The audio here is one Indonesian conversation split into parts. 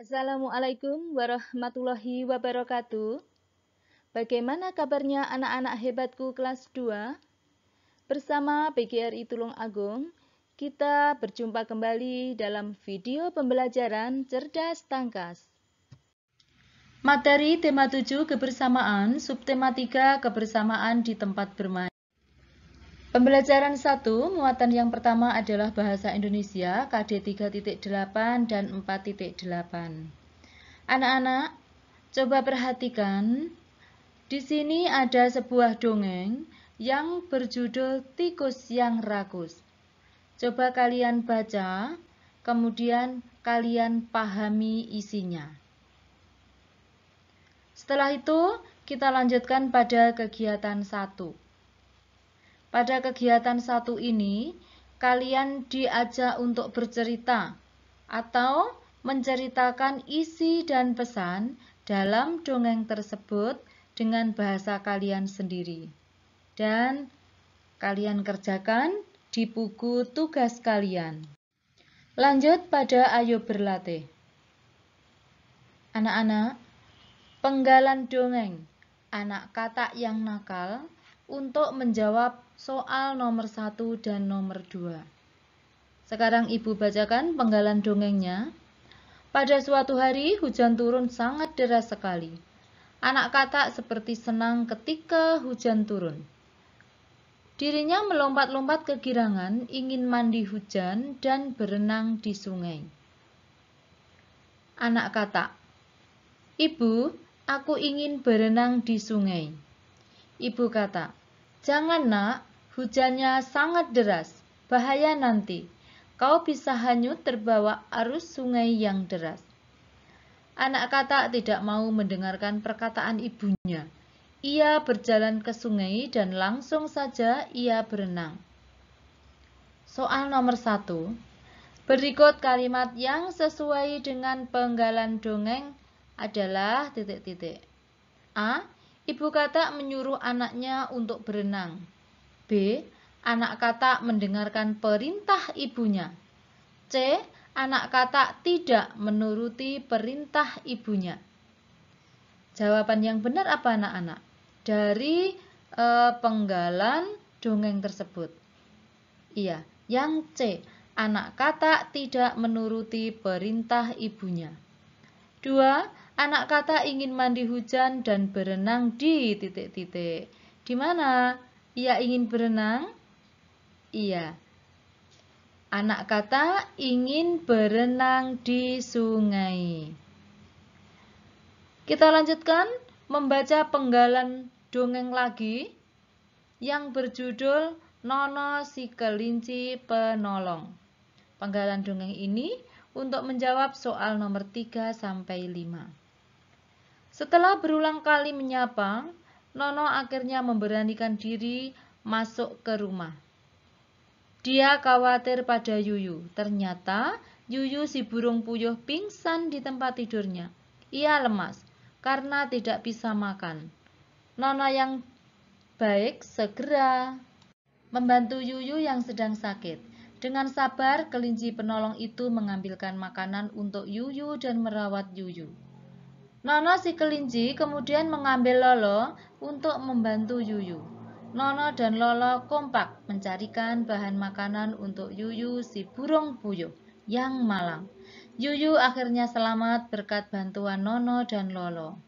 Assalamualaikum warahmatullahi wabarakatuh. Bagaimana kabarnya anak-anak hebatku kelas 2? Bersama PGRI Tulung Agung, kita berjumpa kembali dalam video pembelajaran Cerdas Tangkas. Materi tema 7 kebersamaan, subtema 3 kebersamaan di tempat bermain. Pembelajaran 1, muatan yang pertama adalah Bahasa Indonesia, KD 3.8 dan 4.8. Anak-anak, coba perhatikan. Di sini ada sebuah dongeng yang berjudul Tikus yang Rakus. Coba kalian baca, kemudian kalian pahami isinya. Setelah itu, kita lanjutkan pada kegiatan 1. Pada kegiatan satu ini, kalian diajak untuk bercerita atau menceritakan isi dan pesan dalam dongeng tersebut dengan bahasa kalian sendiri. Dan kalian kerjakan di buku tugas kalian. Lanjut pada ayo berlatih. Anak-anak, penggalan dongeng, anak katak yang nakal, untuk menjawab soal nomor 1 dan nomor 2. Sekarang Ibu bacakan penggalan dongengnya. Pada suatu hari hujan turun sangat deras sekali. Anak katak seperti senang ketika hujan turun. Dirinya melompat-lompat ke girangan, ingin mandi hujan dan berenang di sungai. Anak katak, Ibu, aku ingin berenang di sungai. Ibu kata, Jangan nak, Hujannya sangat deras, bahaya nanti. Kau bisa hanyut terbawa arus sungai yang deras. Anak kata tidak mau mendengarkan perkataan ibunya. Ia berjalan ke sungai dan langsung saja ia berenang. Soal nomor satu, berikut kalimat yang sesuai dengan penggalan dongeng adalah titik-titik. A. Ibu kata menyuruh anaknya untuk berenang. B. Anak kata mendengarkan perintah ibunya. C. Anak kata tidak menuruti perintah ibunya. Jawaban yang benar apa anak-anak? Dari e, penggalan dongeng tersebut. Iya, yang C. Anak kata tidak menuruti perintah ibunya. Dua, Anak kata ingin mandi hujan dan berenang di titik-titik. Di mana? Ia ingin berenang? Iya. Anak kata ingin berenang di sungai. Kita lanjutkan membaca penggalan dongeng lagi yang berjudul Nono si kelinci penolong. Penggalan dongeng ini untuk menjawab soal nomor 3 sampai 5. Setelah berulang kali menyapa, Nono akhirnya memberanikan diri masuk ke rumah. Dia khawatir pada Yuyu. Ternyata Yuyu si burung puyuh pingsan di tempat tidurnya. Ia lemas karena tidak bisa makan. Nono yang baik segera membantu Yuyu yang sedang sakit. Dengan sabar, kelinci penolong itu mengambilkan makanan untuk Yuyu dan merawat Yuyu. Nono si kelinci kemudian mengambil Lolo untuk membantu Yuyu. Nono dan Lolo kompak mencarikan bahan makanan untuk Yuyu si burung puyuh yang malang. Yuyu akhirnya selamat berkat bantuan Nono dan Lolo.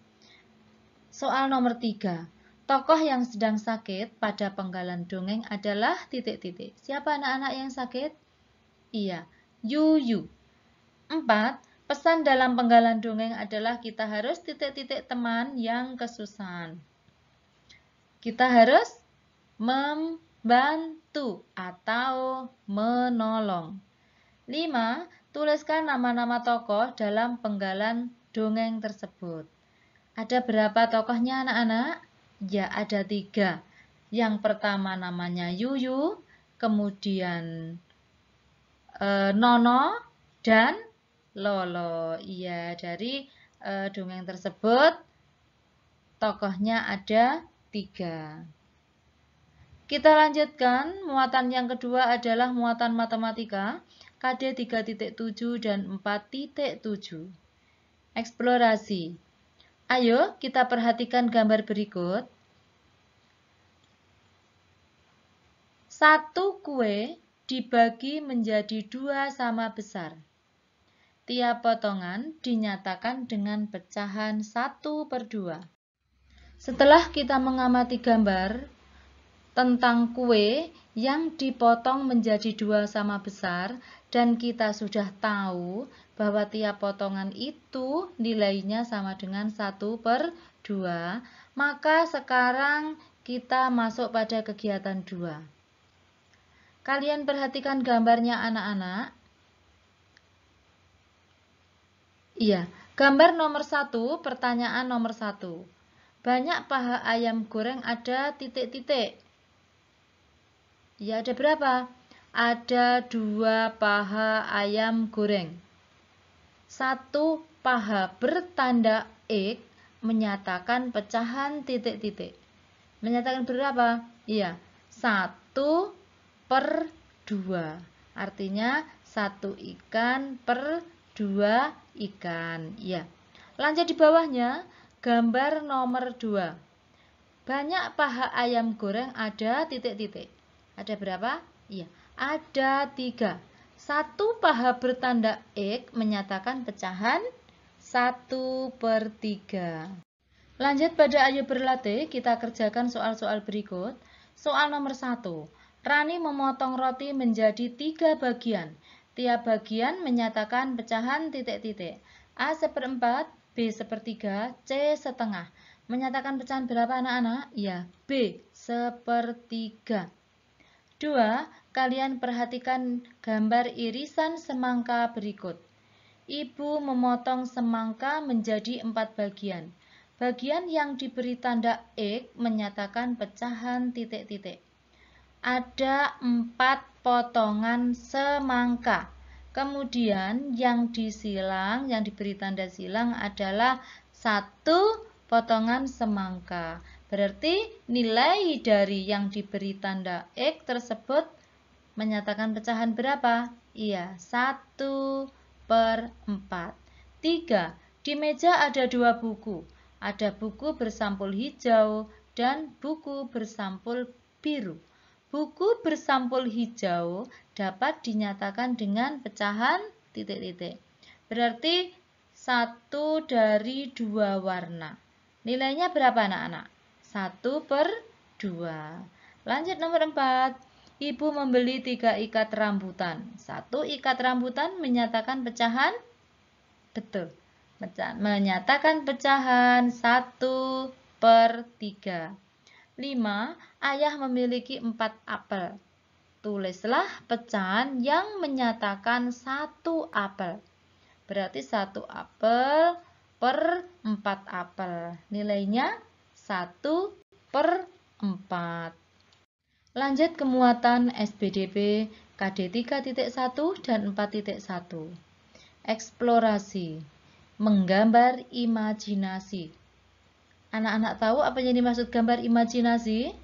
Soal nomor tiga. Tokoh yang sedang sakit pada penggalan dongeng adalah titik-titik. Siapa anak-anak yang sakit? Iya, Yuyu. Empat, Pesan dalam penggalan dongeng adalah kita harus titik-titik teman yang kesusahan. Kita harus membantu atau menolong. 5. Tuliskan nama-nama tokoh dalam penggalan dongeng tersebut. Ada berapa tokohnya anak-anak? Ya, ada tiga. Yang pertama namanya Yuyu, kemudian e, Nono, dan Lolo. Iya, dari e, dongeng tersebut tokohnya ada tiga. Kita lanjutkan, muatan yang kedua adalah muatan matematika KD 3.7 dan 4.7. Eksplorasi. Ayo kita perhatikan gambar berikut. Satu kue dibagi menjadi dua sama besar. Tiap potongan dinyatakan dengan pecahan satu per dua. Setelah kita mengamati gambar tentang kue yang dipotong menjadi dua sama besar dan kita sudah tahu bahwa tiap potongan itu nilainya sama dengan satu per dua, maka sekarang kita masuk pada kegiatan dua. Kalian perhatikan gambarnya anak-anak. Iya, gambar nomor satu, pertanyaan nomor satu. Banyak paha ayam goreng ada titik-titik. Ya, ada berapa? Ada dua paha ayam goreng. Satu paha bertanda X menyatakan pecahan titik-titik. Menyatakan berapa? Iya, satu per dua. Artinya satu ikan per dua ikan. Ya. Lanjut di bawahnya, gambar nomor 2. Banyak paha ayam goreng ada titik-titik. Ada berapa? Iya, ada tiga. Satu paha bertanda X menyatakan pecahan 1 per 3. Lanjut pada ayo berlatih, kita kerjakan soal-soal berikut. Soal nomor 1. Rani memotong roti menjadi tiga bagian. Tiap bagian menyatakan pecahan titik-titik. A seperempat, B sepertiga, C setengah. Menyatakan pecahan berapa anak-anak? Ya, B sepertiga. Dua, kalian perhatikan gambar irisan semangka berikut. Ibu memotong semangka menjadi empat bagian. Bagian yang diberi tanda X menyatakan pecahan titik-titik ada empat potongan semangka. Kemudian yang disilang, yang diberi tanda silang adalah satu potongan semangka. Berarti nilai dari yang diberi tanda X tersebut menyatakan pecahan berapa? Iya, 1 per 4. 3. Di meja ada dua buku. Ada buku bersampul hijau dan buku bersampul biru. Buku bersampul hijau dapat dinyatakan dengan pecahan titik-titik. Berarti satu dari dua warna. Nilainya berapa anak-anak? Satu per dua. Lanjut nomor empat. Ibu membeli tiga ikat rambutan. Satu ikat rambutan menyatakan pecahan? Betul. Menyatakan pecahan satu per tiga. Lima ayah memiliki empat apel. Tulislah pecahan yang menyatakan satu apel. Berarti satu apel per empat apel. Nilainya satu per empat. Lanjut ke muatan SBDP KD 3.1 dan 4.1. Eksplorasi. Menggambar imajinasi. Anak-anak tahu apa yang dimaksud gambar imajinasi?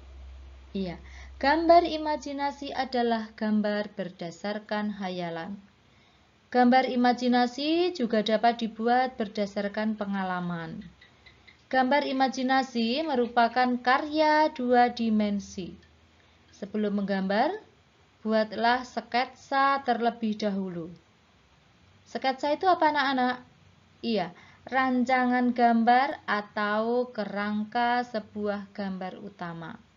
Iya, gambar imajinasi adalah gambar berdasarkan hayalan. Gambar imajinasi juga dapat dibuat berdasarkan pengalaman. Gambar imajinasi merupakan karya dua dimensi. Sebelum menggambar, buatlah sketsa terlebih dahulu. Sketsa itu apa anak-anak? Iya, rancangan gambar atau kerangka sebuah gambar utama.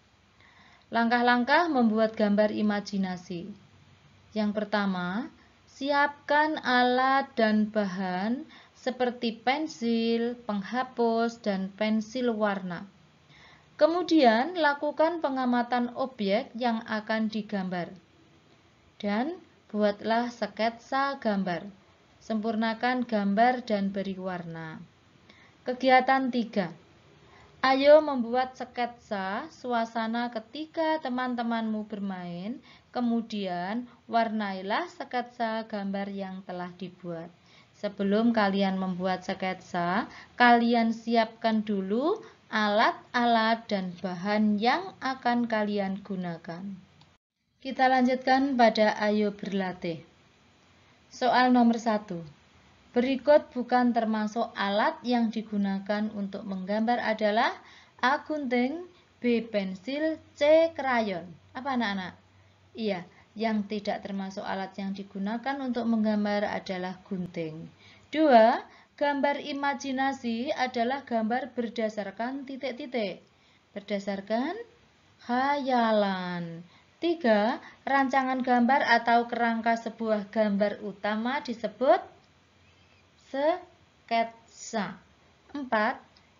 Langkah-langkah membuat gambar imajinasi. Yang pertama, siapkan alat dan bahan seperti pensil, penghapus, dan pensil warna. Kemudian, lakukan pengamatan objek yang akan digambar. Dan buatlah sketsa gambar. Sempurnakan gambar dan beri warna. Kegiatan 3. Ayo membuat sketsa suasana ketika teman-temanmu bermain, kemudian warnailah sketsa gambar yang telah dibuat. Sebelum kalian membuat sketsa, kalian siapkan dulu alat-alat dan bahan yang akan kalian gunakan. Kita lanjutkan pada ayo berlatih. Soal nomor satu. Berikut bukan termasuk alat yang digunakan untuk menggambar adalah A. Gunting, B. Pensil, C. Krayon. Apa anak-anak? Iya, yang tidak termasuk alat yang digunakan untuk menggambar adalah gunting. 2. Gambar imajinasi adalah gambar berdasarkan titik-titik. Berdasarkan khayalan. 3. Rancangan gambar atau kerangka sebuah gambar utama disebut sketsa. 4.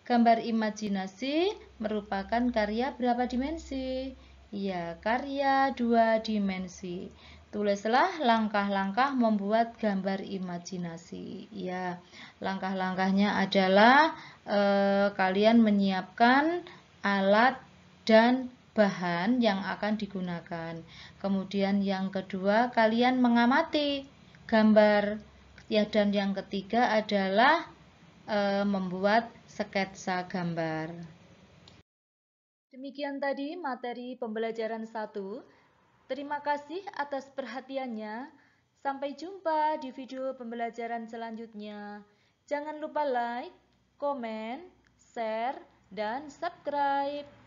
Gambar imajinasi merupakan karya berapa dimensi? Ya, karya dua dimensi. Tulislah langkah-langkah membuat gambar imajinasi. Ya, langkah-langkahnya adalah eh, kalian menyiapkan alat dan bahan yang akan digunakan. Kemudian yang kedua, kalian mengamati gambar Ya, dan yang ketiga adalah e, membuat sketsa gambar. Demikian tadi materi pembelajaran satu. Terima kasih atas perhatiannya. Sampai jumpa di video pembelajaran selanjutnya. Jangan lupa like, komen, share, dan subscribe.